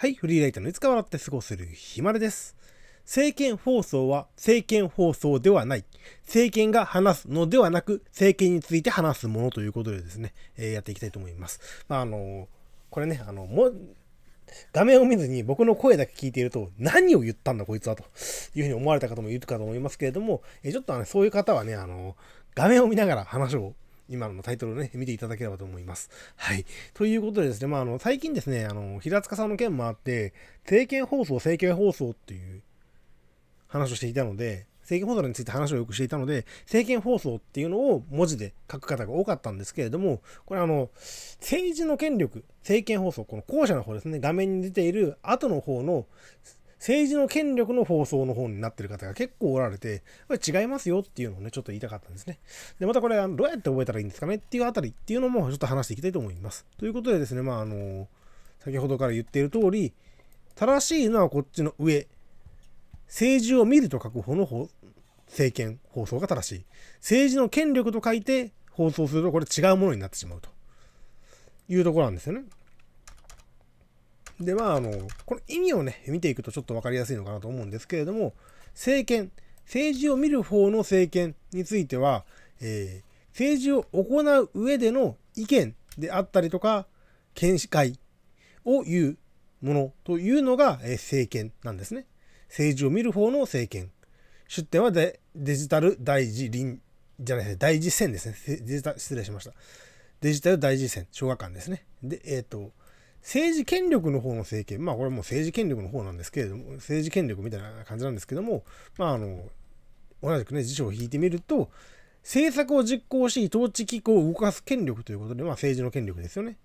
はい、フリーライターのいつか笑って過ごせるひまるです。政見放送は政見放送ではない。政権が話すのではなく、政権について話すものということでですね、えー、やっていきたいと思います。まあ、あのこれね、あの、も、画面を見ずに僕の声だけ聞いていると、何を言ったんだこいつはというふうに思われた方もいるかと思いますけれども、えー、ちょっとあの、そういう方はね、あの、画面を見ながら話を今のタイトルをね、見ていただければと思います。はい。ということでですね、まあ、あの、最近ですね、あの、平塚さんの件もあって、政見放送、政見放送っていう話をしていたので、政権放送について話をよくしていたので、政見放送っていうのを文字で書く方が多かったんですけれども、これあの、政治の権力、政権放送、この後者の方ですね、画面に出ている後の方の政治の権力の放送の方になってる方が結構おられて、これ違いますよっていうのをね、ちょっと言いたかったんですね。で、またこれ、どうやって覚えたらいいんですかねっていうあたりっていうのもちょっと話していきたいと思います。ということでですね、まあ、あの、先ほどから言っている通り、正しいのはこっちの上。政治を見ると書く方の方政権放送が正しい。政治の権力と書いて放送するとこれ違うものになってしまうというところなんですよね。で、まあ、あの、この意味をね、見ていくとちょっと分かりやすいのかなと思うんですけれども、政権、政治を見る方の政権については、えー、政治を行う上での意見であったりとか、見解会を言うものというのが、えー、政権なんですね。政治を見る方の政権。出典はデジタル大事臨、じゃないですね、大事線ですね。デジタ失礼しました。デジタル大事線、小学館ですね。で、えっ、ー、と、政治権力の方の政権、まあこれも政治権力の方なんですけれども、政治権力みたいな感じなんですけども、まああの、同じくね、辞書を引いてみると、政策を実行し、統治機構を動かす権力ということで、まあ政治の権力ですよね。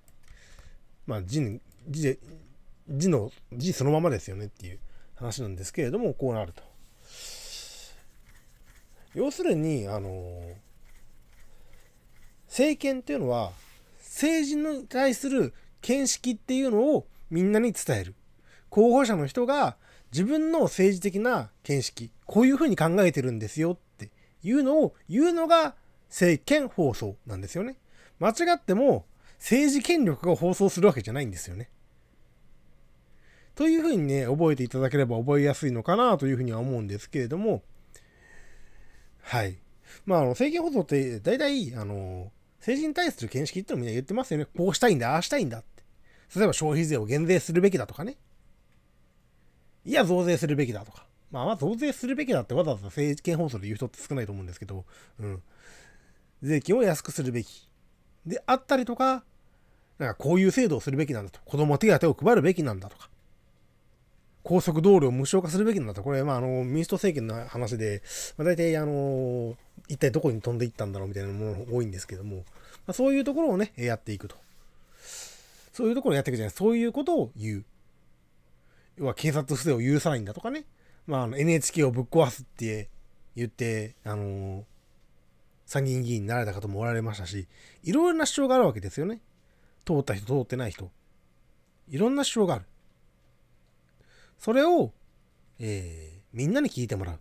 まあ字、字の、字そのままですよねっていう話なんですけれども、こうなると。要するに、あの、政権っていうのは、政治に対する見識っていうのをみんなに伝える。候補者の人が自分の政治的な見識、こういうふうに考えてるんですよっていうのを言うのが政権放送なんですよね。間違っても政治権力が放送するわけじゃないんですよね。というふうにね、覚えていただければ覚えやすいのかなというふうには思うんですけれども、はい。まあ、あの、政権放送って、大体、あの、政治に対する見識ってのみんな言ってますよね。こうしたいんだ、ああしたいんだっ例えば消費税を減税するべきだとかね。いや、増税するべきだとか。まあ、まあ、増税するべきだってわざわざ政見放送で言う人って少ないと思うんですけど、うん。税金を安くするべき。であったりとか、なんかこういう制度をするべきなんだと。子供手当を配るべきなんだとか。高速道路を無償化するべきなんだと。これ、まあ、あの、民主党政権の話で、まあ、大体、あの、一体どこに飛んでいったんだろうみたいなものが多いんですけども、まあ、そういうところをね、やっていくと。そういうところをやっていくじゃない。そういうことを言う。要は警察不正を許さないんだとかね。まあ、の NHK をぶっ壊すって言って、あのー、参議院議員になられた方もおられましたし、いろいろな主張があるわけですよね。通った人、通ってない人。いろんな主張がある。それを、えー、みんなに聞いてもらう。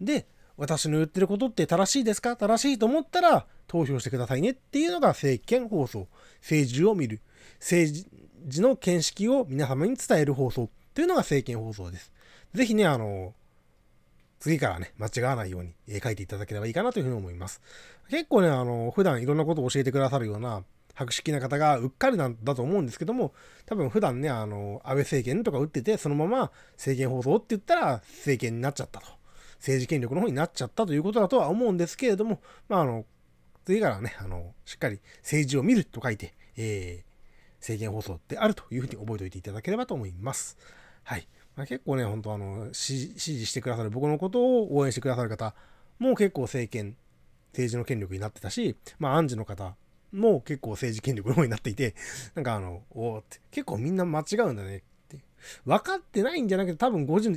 で、私の言ってることって正しいですか正しいと思ったら投票してくださいねっていうのが政権放送。政治を見る。政治の見識を皆様に伝える放送というのが政見放送です。ぜひね、あの、次からね、間違わないように、え書いていただければいいかなというふうに思います。結構ね、あの、普段いろんなことを教えてくださるような、博識な方がうっかりなんだと思うんですけども、多分普段ね、あの、安倍政権とか打ってて、そのまま政権放送って言ったら政権になっちゃったと。政治権力の方になっちゃったということだとは思うんですけれども、まあ、あの、次からね、あの、しっかり政治を見ると書いて、えー、制限放送であるというふうに覚えておいていただければと思います。はい。まあ、結構ね、本当あの、支持してくださる、僕のことを応援してくださる方も結構政権、政治の権力になってたし、まあ、暗示の方も結構政治権力の方になっていて、なんかあの、おって、結構みんな間違うんだねって。分かってないんじゃなくて、多分ご自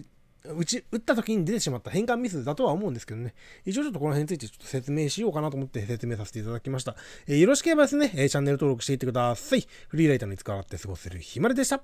打ち、打った時に出てしまった変換ミスだとは思うんですけどね。一応ちょっとこの辺についてちょっと説明しようかなと思って説明させていただきました。えー、よろしければですね、えー、チャンネル登録していってください。フリーライターのにあって過ごせるひまりでした。